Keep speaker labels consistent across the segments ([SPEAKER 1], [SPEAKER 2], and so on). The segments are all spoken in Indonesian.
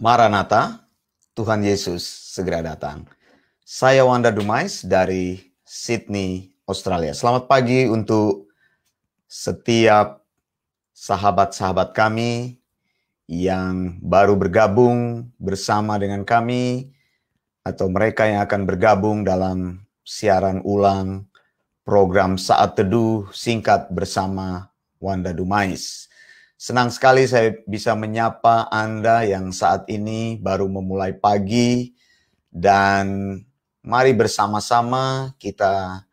[SPEAKER 1] Maranatha, Tuhan Yesus segera datang. Saya Wanda Dumais dari Sydney, Australia. Selamat pagi untuk setiap sahabat-sahabat kami yang baru bergabung bersama dengan kami atau mereka yang akan bergabung dalam siaran ulang program Saat Teduh Singkat bersama Wanda Dumais. Senang sekali saya bisa menyapa Anda yang saat ini baru memulai pagi dan mari bersama-sama kita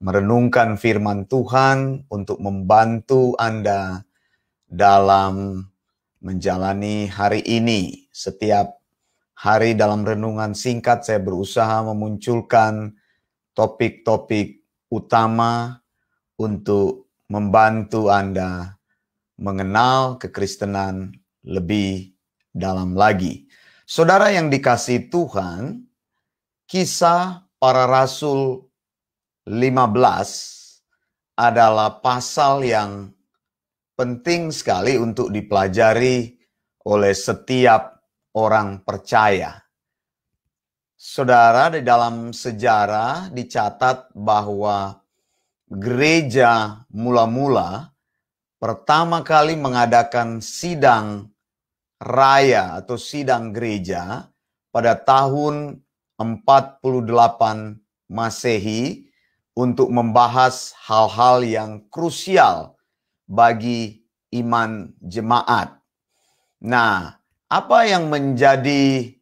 [SPEAKER 1] merenungkan firman Tuhan untuk membantu Anda dalam menjalani hari ini. Setiap hari dalam renungan singkat saya berusaha memunculkan topik-topik utama untuk membantu Anda mengenal kekristenan lebih dalam lagi. Saudara yang dikasih Tuhan, kisah para rasul 15 adalah pasal yang penting sekali untuk dipelajari oleh setiap orang percaya. Saudara, di dalam sejarah dicatat bahwa gereja mula-mula pertama kali mengadakan sidang raya atau sidang gereja pada tahun 48 Masehi untuk membahas hal-hal yang krusial bagi iman jemaat. Nah, apa yang menjadi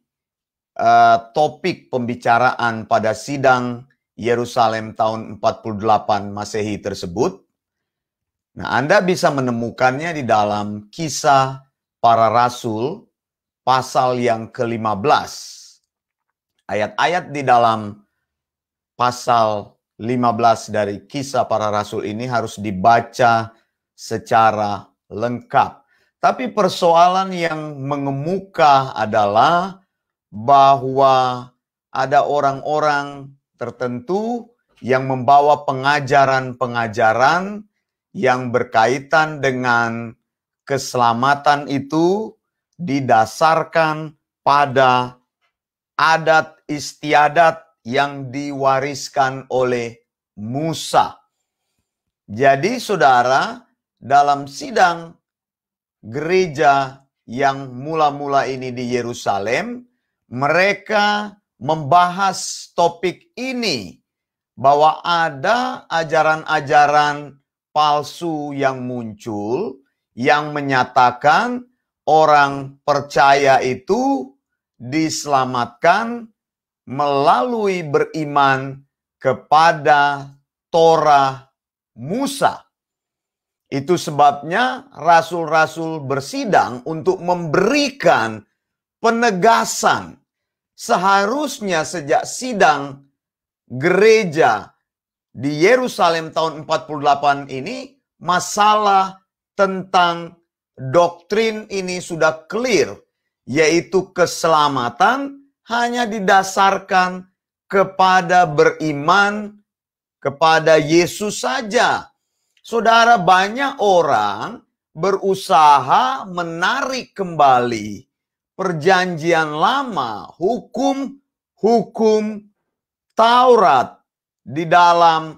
[SPEAKER 1] uh, topik pembicaraan pada sidang Yerusalem tahun 48 Masehi tersebut? Nah, Anda bisa menemukannya di dalam kisah para rasul pasal yang ke-15. Ayat-ayat di dalam pasal 15 dari kisah para rasul ini harus dibaca secara lengkap. Tapi persoalan yang mengemuka adalah bahwa ada orang-orang tertentu yang membawa pengajaran-pengajaran yang berkaitan dengan keselamatan itu didasarkan pada adat istiadat yang diwariskan oleh Musa. Jadi, saudara, dalam sidang gereja yang mula-mula ini di Yerusalem, mereka membahas topik ini bahwa ada ajaran-ajaran palsu yang muncul yang menyatakan orang percaya itu diselamatkan melalui beriman kepada Torah Musa. Itu sebabnya rasul-rasul bersidang untuk memberikan penegasan. Seharusnya sejak sidang gereja di Yerusalem tahun 48 ini masalah tentang doktrin ini sudah clear yaitu keselamatan hanya didasarkan kepada beriman kepada Yesus saja. Saudara, banyak orang berusaha menarik kembali perjanjian lama, hukum-hukum Taurat di dalam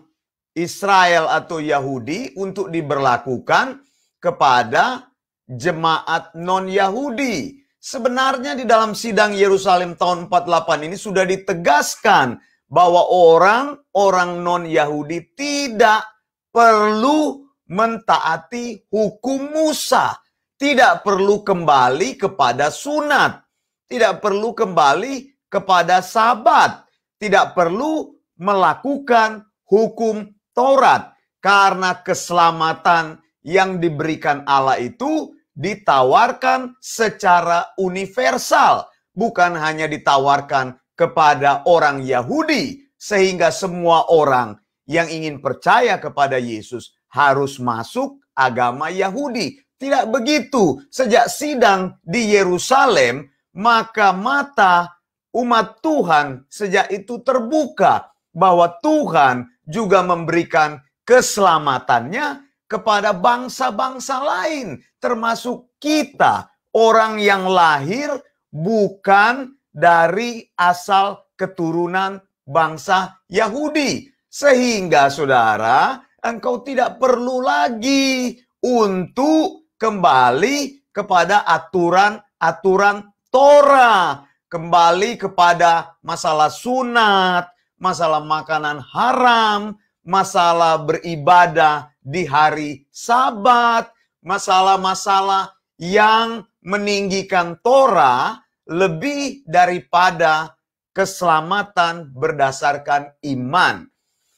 [SPEAKER 1] Israel atau Yahudi untuk diberlakukan kepada jemaat non-Yahudi. Sebenarnya di dalam sidang Yerusalem tahun 48 ini sudah ditegaskan bahwa orang-orang non-Yahudi tidak perlu mentaati hukum Musa. Tidak perlu kembali kepada sunat. Tidak perlu kembali kepada sabat. Tidak perlu melakukan hukum Taurat karena keselamatan yang diberikan Allah itu ditawarkan secara universal, bukan hanya ditawarkan kepada orang Yahudi, sehingga semua orang yang ingin percaya kepada Yesus harus masuk agama Yahudi. Tidak begitu, sejak sidang di Yerusalem, maka mata umat Tuhan sejak itu terbuka bahwa Tuhan juga memberikan keselamatannya kepada bangsa-bangsa lain, termasuk kita, orang yang lahir bukan dari asal keturunan bangsa Yahudi, sehingga saudara, engkau tidak perlu lagi untuk kembali kepada aturan-aturan Torah, kembali kepada masalah sunat, masalah makanan haram, masalah beribadah di hari Sabat, masalah-masalah yang meninggikan Torah lebih daripada keselamatan berdasarkan iman.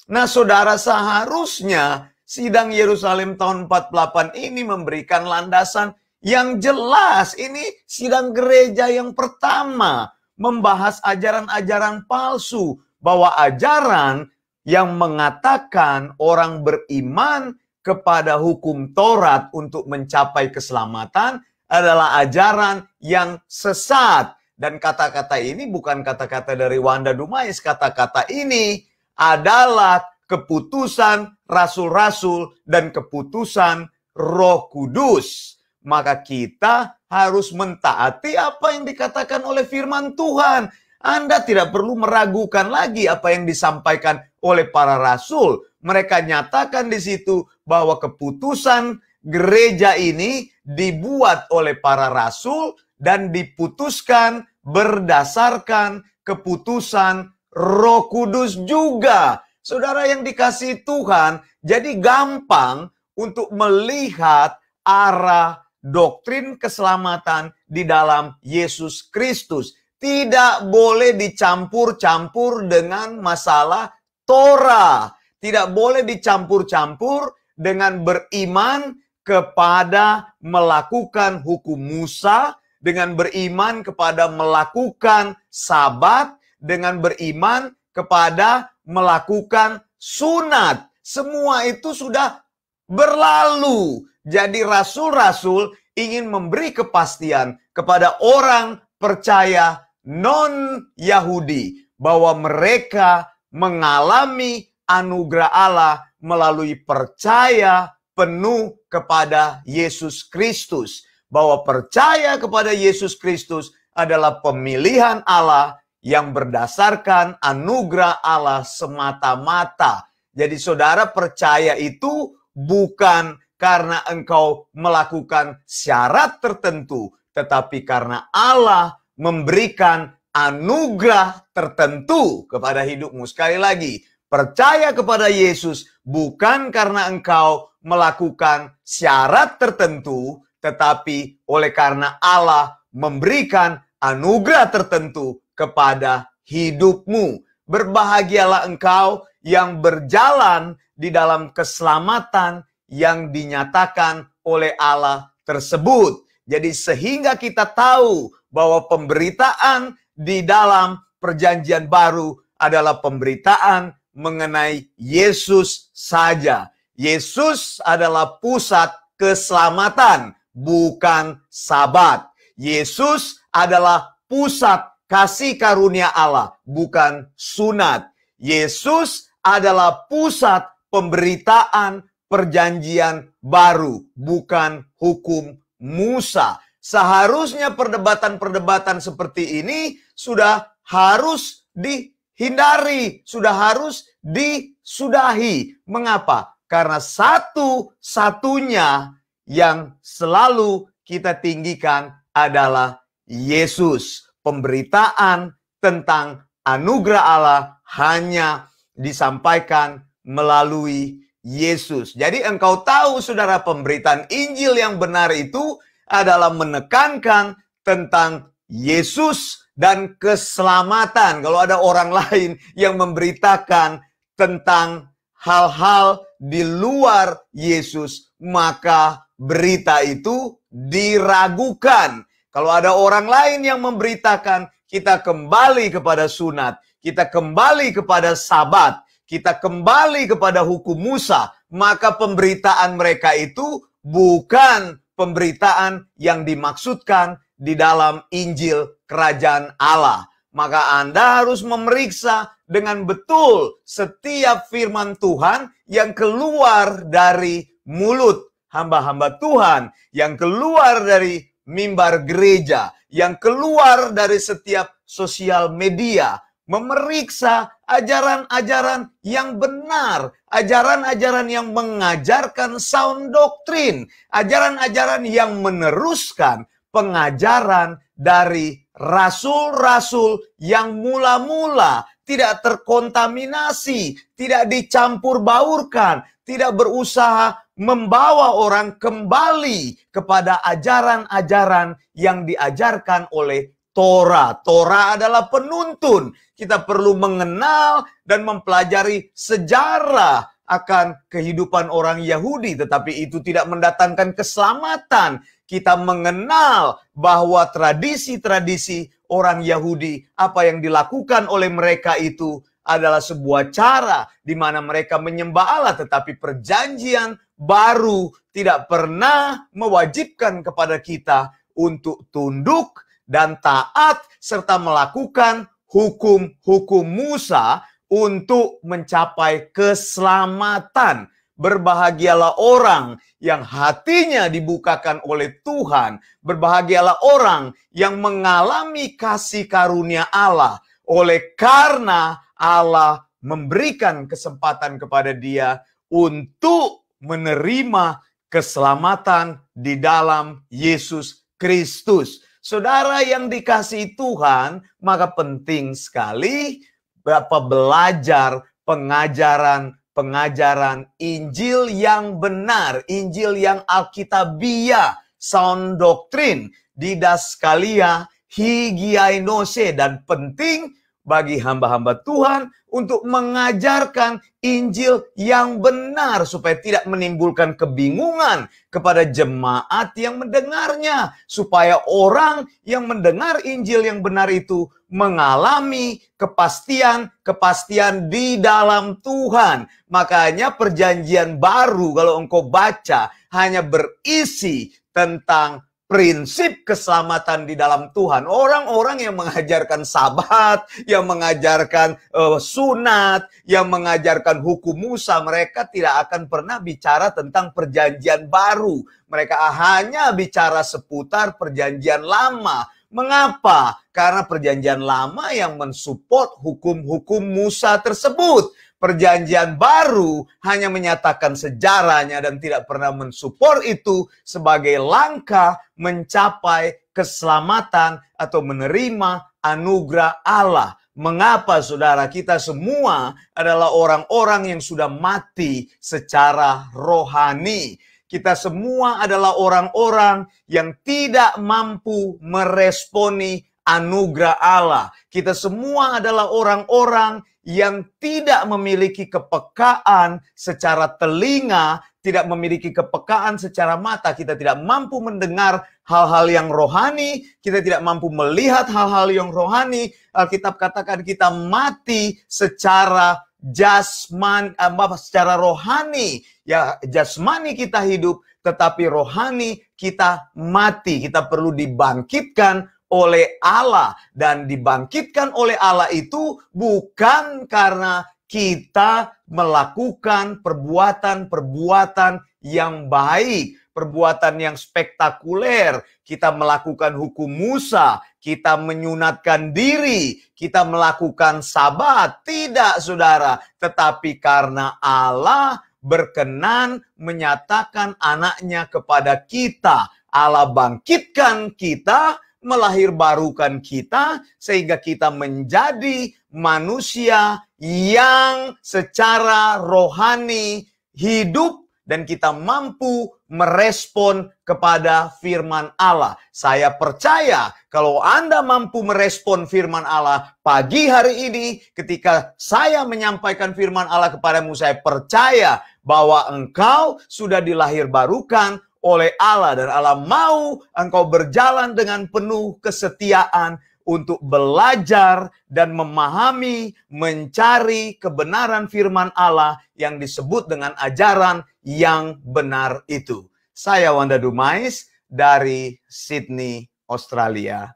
[SPEAKER 1] Nah, saudara, seharusnya sidang Yerusalem tahun 48 ini memberikan landasan yang jelas. Ini sidang gereja yang pertama membahas ajaran-ajaran palsu, bahwa ajaran yang mengatakan orang beriman kepada hukum Taurat untuk mencapai keselamatan adalah ajaran yang sesat. Dan kata-kata ini bukan kata-kata dari Wanda Dumais. Kata-kata ini adalah keputusan rasul-rasul dan keputusan roh kudus. Maka kita harus mentaati apa yang dikatakan oleh firman Tuhan. Anda tidak perlu meragukan lagi apa yang disampaikan oleh para rasul. Mereka nyatakan di situ bahwa keputusan gereja ini dibuat oleh para rasul dan diputuskan berdasarkan keputusan Roh Kudus juga. Saudara yang dikasih Tuhan, jadi gampang untuk melihat arah doktrin keselamatan di dalam Yesus Kristus tidak boleh dicampur-campur dengan masalah Torah. Tidak boleh dicampur-campur dengan beriman kepada melakukan hukum Musa, dengan beriman kepada melakukan sabat, dengan beriman kepada melakukan sunat. Semua itu sudah berlalu. Jadi rasul-rasul ingin memberi kepastian kepada orang percaya non-Yahudi bahwa mereka mengalami anugerah Allah melalui percaya penuh kepada Yesus Kristus, bahwa percaya kepada Yesus Kristus adalah pemilihan Allah yang berdasarkan anugerah Allah semata-mata. Jadi, saudara percaya itu bukan karena engkau melakukan syarat tertentu, tetapi karena Allah memberikan anugerah tertentu kepada hidupmu. Sekali lagi, percaya kepada Yesus bukan karena engkau melakukan syarat tertentu, tetapi oleh karena Allah memberikan anugerah tertentu kepada hidupmu. Berbahagialah engkau yang berjalan di dalam keselamatan yang dinyatakan oleh Allah tersebut. Jadi sehingga kita tahu bahwa pemberitaan di dalam perjanjian baru adalah pemberitaan mengenai Yesus saja. Yesus adalah pusat keselamatan, bukan sabat. Yesus adalah pusat kasih karunia Allah, bukan sunat. Yesus adalah pusat pemberitaan perjanjian baru, bukan hukum Musa. Seharusnya perdebatan-perdebatan seperti ini sudah harus dihindari, sudah harus disudahi. Mengapa? Karena satu-satunya yang selalu kita tinggikan adalah Yesus. Pemberitaan tentang anugerah Allah hanya disampaikan melalui Yesus. Jadi engkau tahu saudara pemberitaan Injil yang benar itu adalah menekankan tentang Yesus dan keselamatan. Kalau ada orang lain yang memberitakan tentang hal-hal di luar Yesus, maka berita itu diragukan. Kalau ada orang lain yang memberitakan, kita kembali kepada sunat, kita kembali kepada sabat, kita kembali kepada hukum Musa, maka pemberitaan mereka itu bukan pemberitaan yang dimaksudkan di dalam Injil Kerajaan Allah. Maka Anda harus memeriksa dengan betul setiap firman Tuhan yang keluar dari mulut hamba-hamba Tuhan, yang keluar dari mimbar gereja, yang keluar dari setiap sosial media, memeriksa ajaran-ajaran yang benar ajaran-ajaran yang mengajarkan sound doktrin, ajaran-ajaran yang meneruskan pengajaran dari rasul-rasul yang mula-mula tidak terkontaminasi, tidak dicampur baurkan, tidak berusaha membawa orang kembali kepada ajaran-ajaran yang diajarkan oleh Torah. Torah adalah penuntun. Kita perlu mengenal dan mempelajari sejarah akan kehidupan orang Yahudi, tetapi itu tidak mendatangkan keselamatan. Kita mengenal bahwa tradisi-tradisi orang Yahudi, apa yang dilakukan oleh mereka itu adalah sebuah cara di mana mereka menyembah Allah, tetapi perjanjian baru tidak pernah mewajibkan kepada kita untuk tunduk dan taat serta melakukan hukum-hukum Musa untuk mencapai keselamatan. Berbahagialah orang yang hatinya dibukakan oleh Tuhan. Berbahagialah orang yang mengalami kasih karunia Allah. Oleh karena Allah memberikan kesempatan kepada dia untuk menerima keselamatan di dalam Yesus Kristus. Saudara yang dikasih Tuhan, maka penting sekali berapa belajar pengajaran pengajaran Injil yang benar, Injil yang Alkitabiah, sound doctrine, didaskalia, higienose dan penting bagi hamba-hamba Tuhan untuk mengajarkan Injil yang benar supaya tidak menimbulkan kebingungan kepada jemaat yang mendengarnya supaya orang yang mendengar Injil yang benar itu mengalami kepastian-kepastian di dalam Tuhan. Makanya perjanjian baru kalau engkau baca hanya berisi tentang prinsip keselamatan di dalam Tuhan. Orang-orang yang mengajarkan sabat, yang mengajarkan uh, sunat, yang mengajarkan hukum Musa, mereka tidak akan pernah bicara tentang perjanjian baru. Mereka hanya bicara seputar perjanjian lama. Mengapa? Karena perjanjian lama yang mensupport hukum-hukum Musa tersebut. Perjanjian baru hanya menyatakan sejarahnya dan tidak pernah mensupport itu sebagai langkah mencapai keselamatan atau menerima anugerah Allah. Mengapa saudara kita semua adalah orang-orang yang sudah mati secara rohani? kita semua adalah orang-orang yang tidak mampu meresponi anugerah Allah. Kita semua adalah orang-orang yang tidak memiliki kepekaan secara telinga, tidak memiliki kepekaan secara mata, kita tidak mampu mendengar hal-hal yang rohani, kita tidak mampu melihat hal-hal yang rohani. Alkitab katakan kita mati secara jasman eh, apa secara rohani ya jasmani kita hidup tetapi rohani kita mati kita perlu dibangkitkan oleh Allah dan dibangkitkan oleh Allah itu bukan karena kita melakukan perbuatan-perbuatan yang baik, perbuatan yang spektakuler. Kita melakukan hukum Musa, kita menyunatkan diri, kita melakukan sabat. Tidak, saudara. Tetapi karena Allah berkenan menyatakan anaknya kepada kita. Allah bangkitkan kita melahirbarukan kita sehingga kita menjadi manusia yang secara rohani hidup dan kita mampu merespon kepada firman Allah. Saya percaya kalau Anda mampu merespon firman Allah pagi hari ini ketika saya menyampaikan firman Allah kepadamu, saya percaya bahwa engkau sudah dilahirbarukan oleh Allah dan Allah mau engkau berjalan dengan penuh kesetiaan untuk belajar dan memahami, mencari kebenaran firman Allah yang disebut dengan ajaran yang benar itu. Saya Wanda Dumais dari Sydney, Australia.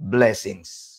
[SPEAKER 1] Blessings.